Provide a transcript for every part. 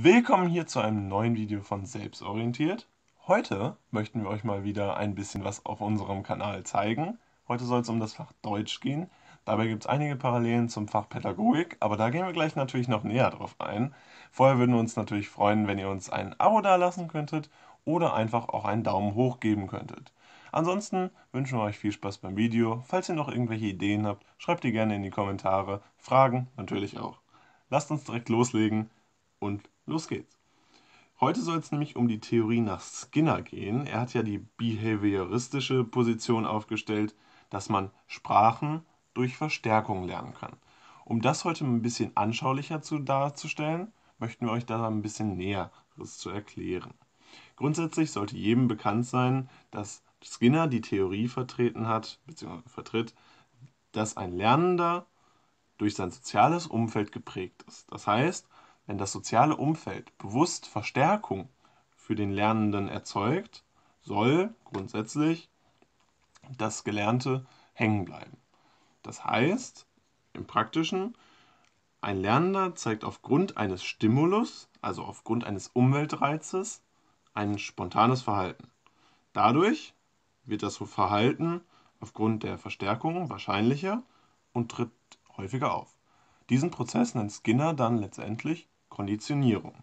Willkommen hier zu einem neuen Video von Selbstorientiert. Heute möchten wir euch mal wieder ein bisschen was auf unserem Kanal zeigen. Heute soll es um das Fach Deutsch gehen. Dabei gibt es einige Parallelen zum Fach Pädagogik, aber da gehen wir gleich natürlich noch näher drauf ein. Vorher würden wir uns natürlich freuen, wenn ihr uns ein Abo dalassen könntet oder einfach auch einen Daumen hoch geben könntet. Ansonsten wünschen wir euch viel Spaß beim Video. Falls ihr noch irgendwelche Ideen habt, schreibt die gerne in die Kommentare. Fragen natürlich auch. Lasst uns direkt loslegen und Los geht's. Heute soll es nämlich um die Theorie nach Skinner gehen. Er hat ja die behavioristische Position aufgestellt, dass man Sprachen durch Verstärkung lernen kann. Um das heute ein bisschen anschaulicher zu darzustellen, möchten wir euch da ein bisschen Näheres zu erklären. Grundsätzlich sollte jedem bekannt sein, dass Skinner die Theorie vertreten hat, beziehungsweise vertritt, dass ein Lernender durch sein soziales Umfeld geprägt ist. Das heißt, wenn das soziale Umfeld bewusst Verstärkung für den Lernenden erzeugt, soll grundsätzlich das Gelernte hängen bleiben. Das heißt, im praktischen, ein Lernender zeigt aufgrund eines Stimulus, also aufgrund eines Umweltreizes, ein spontanes Verhalten. Dadurch wird das Verhalten aufgrund der Verstärkung wahrscheinlicher und tritt häufiger auf. Diesen Prozess nennt Skinner dann letztendlich Konditionierung.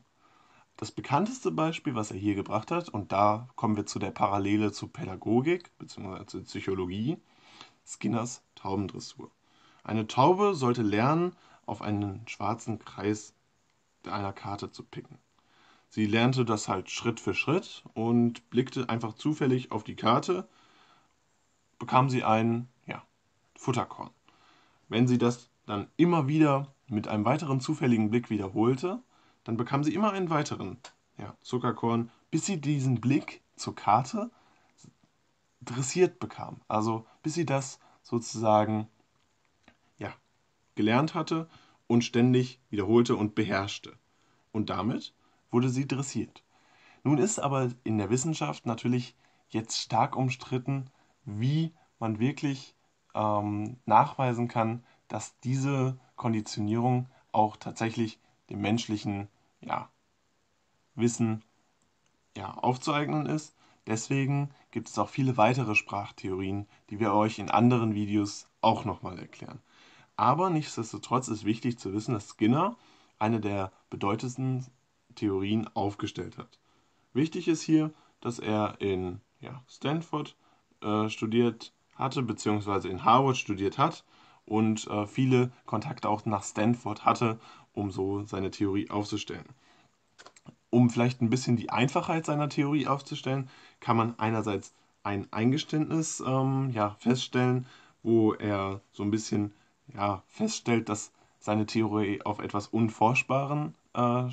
Das bekannteste Beispiel, was er hier gebracht hat, und da kommen wir zu der Parallele zur Pädagogik bzw. zur Psychologie, Skinners Taubendressur. Eine Taube sollte lernen, auf einen schwarzen Kreis einer Karte zu picken. Sie lernte das halt Schritt für Schritt und blickte einfach zufällig auf die Karte, bekam sie ein ja, Futterkorn. Wenn sie das dann immer wieder mit einem weiteren zufälligen Blick wiederholte, dann bekam sie immer einen weiteren ja, Zuckerkorn, bis sie diesen Blick zur Karte dressiert bekam. Also bis sie das sozusagen ja, gelernt hatte und ständig wiederholte und beherrschte. Und damit wurde sie dressiert. Nun ist aber in der Wissenschaft natürlich jetzt stark umstritten, wie man wirklich ähm, nachweisen kann, dass diese Konditionierung auch tatsächlich dem menschlichen ja, Wissen ja, aufzueignen ist. Deswegen gibt es auch viele weitere Sprachtheorien, die wir euch in anderen Videos auch nochmal erklären. Aber nichtsdestotrotz ist wichtig zu wissen, dass Skinner eine der bedeutendsten Theorien aufgestellt hat. Wichtig ist hier, dass er in ja, Stanford äh, studiert hatte, beziehungsweise in Harvard studiert hat und äh, viele Kontakte auch nach Stanford hatte, um so seine Theorie aufzustellen. Um vielleicht ein bisschen die Einfachheit seiner Theorie aufzustellen, kann man einerseits ein Eingeständnis ähm, ja, feststellen, wo er so ein bisschen ja, feststellt, dass seine Theorie auf etwas Unforschbaren äh,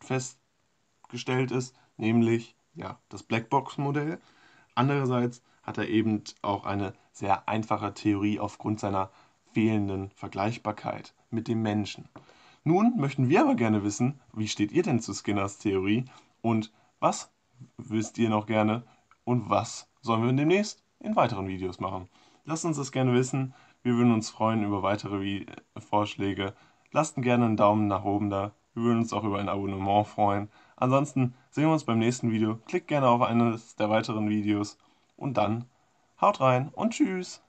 festgestellt ist, nämlich ja, das Blackbox-Modell. Andererseits hat er eben auch eine sehr einfache Theorie aufgrund seiner fehlenden Vergleichbarkeit mit dem Menschen. Nun möchten wir aber gerne wissen, wie steht ihr denn zu Skinners Theorie und was wisst ihr noch gerne und was sollen wir demnächst in weiteren Videos machen. Lasst uns das gerne wissen. Wir würden uns freuen über weitere äh, Vorschläge. Lasst gerne einen Daumen nach oben da. Wir würden uns auch über ein Abonnement freuen. Ansonsten sehen wir uns beim nächsten Video. Klickt gerne auf eines der weiteren Videos und dann haut rein und tschüss.